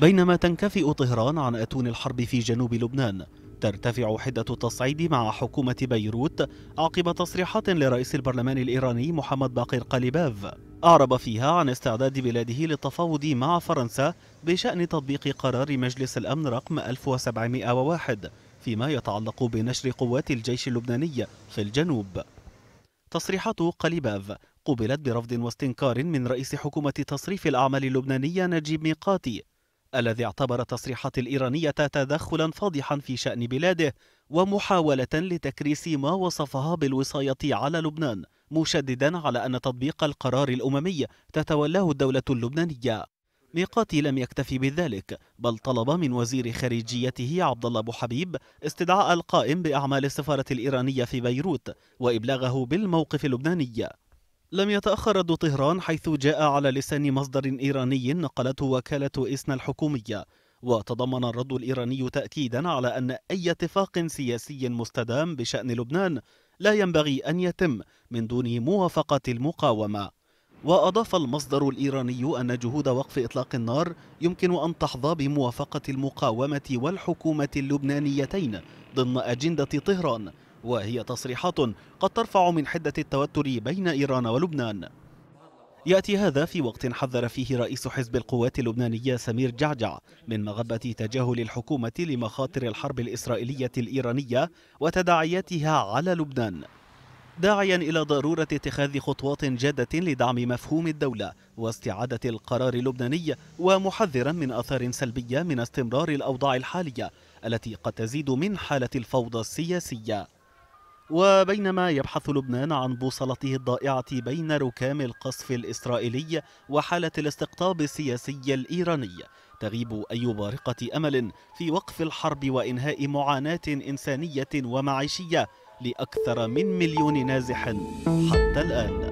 بينما تنكفئ طهران عن أتون الحرب في جنوب لبنان ترتفع حدة التصعيد مع حكومة بيروت عقب تصريحات لرئيس البرلمان الإيراني محمد باقر قليباف أعرب فيها عن استعداد بلاده للتفاوض مع فرنسا بشأن تطبيق قرار مجلس الأمن رقم 1701 فيما يتعلق بنشر قوات الجيش اللبناني في الجنوب تصريحات قليباف قبلت برفض واستنكار من رئيس حكومة تصريف الأعمال اللبنانية نجيب ميقاتي الذي اعتبر التصريحات الإيرانية تدخلا فاضحا في شأن بلاده ومحاولة لتكريس ما وصفها بالوصاية على لبنان مشددا على أن تطبيق القرار الأممي تتولاه الدولة اللبنانية ميقاتي لم يكتفي بذلك بل طلب من وزير خارجيته عبد الله ابو حبيب استدعاء القائم باعمال السفاره الايرانيه في بيروت وابلاغه بالموقف اللبناني لم يتأخر رد طهران حيث جاء على لسان مصدر إيراني نقلته وكالة إسنا الحكومية وتضمن الرد الإيراني تأكيدا على أن أي اتفاق سياسي مستدام بشأن لبنان لا ينبغي أن يتم من دون موافقة المقاومة وأضاف المصدر الإيراني أن جهود وقف إطلاق النار يمكن أن تحظى بموافقة المقاومة والحكومة اللبنانيتين ضمن أجندة طهران وهي تصريحات قد ترفع من حدة التوتر بين إيران ولبنان يأتي هذا في وقت حذر فيه رئيس حزب القوات اللبنانية سمير جعجع من مغبة تجاهل الحكومة لمخاطر الحرب الإسرائيلية الإيرانية وتداعياتها على لبنان داعيا إلى ضرورة اتخاذ خطوات جادة لدعم مفهوم الدولة واستعادة القرار اللبناني ومحذرا من أثار سلبية من استمرار الأوضاع الحالية التي قد تزيد من حالة الفوضى السياسية وبينما يبحث لبنان عن بوصلته الضائعة بين ركام القصف الإسرائيلي وحالة الاستقطاب السياسي الإيراني تغيب أي بارقة أمل في وقف الحرب وإنهاء معاناة إنسانية ومعيشية لأكثر من مليون نازح حتى الآن